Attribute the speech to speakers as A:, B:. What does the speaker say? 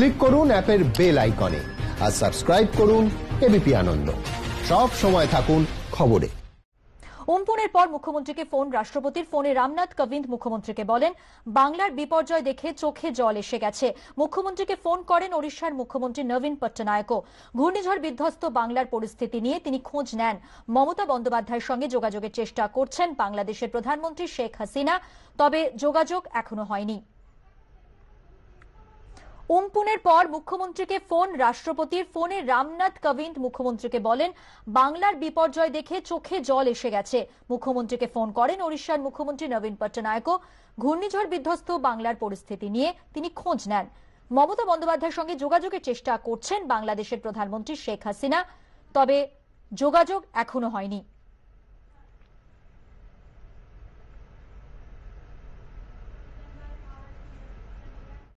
A: click করুন অ্যাপের bell আইকনে আর সাবস্ক্রাইব করুন এবিপি আনন্দ সব সময় থাকুন খবরে
B: উম্পুনের পর মুখ্যমন্ত্রীকে ফোন রাষ্ট্রপতির ফোনে রামনাথ কোবিন্দ মুখ্যমন্ত্রীকে বলেন বাংলার বিপর্যয় দেখে চোখে জল এসে গেছে মুখ্যমন্ত্রীকে ফোন করেন ওড়িশার মুখ্যমন্ত্রী নবীন পট্টনায়কও ঘূর্ণিঝড় বিধ্বস্ত বাংলার পরিস্থিতি নিয়ে তিনি খোঁজ নেন মমতা বন্দ্যোপাধ্যায়ের সঙ্গে যোগাযোগের চেষ্টা করছেন বাংলাদেশের প্রধানমন্ত্রী শেখ হাসিনা তবে যোগাযোগ এখনো হয়নি উমপুনের পর মুখ্যমন্ত্রীকে ফোন রাষ্ট্রপতির ফোনে রামনাথ কোবিন্দ মুখ্যমন্ত্রীকে বলেন বাংলার বিপর্যয় দেখে চোখে জল এসে গেছে মুখ্যমন্ত্রীকে ফোন করেন ওড়িশার মুখ্যমন্ত্রী নবীন পট্টনায়কও ঘূর্ণিঝড় বিধ্বস্ত বাংলার পরিস্থিতি নিয়ে তিনি খোঁজ নেন মমতা বন্দ্যোপাধ্যায়ের সঙ্গে যোগাযোগের চেষ্টা করছেন বাংলাদেশের প্রধানমন্ত্রী শেখ হাসিনা তবে যোগাযোগ এখনো হয়নি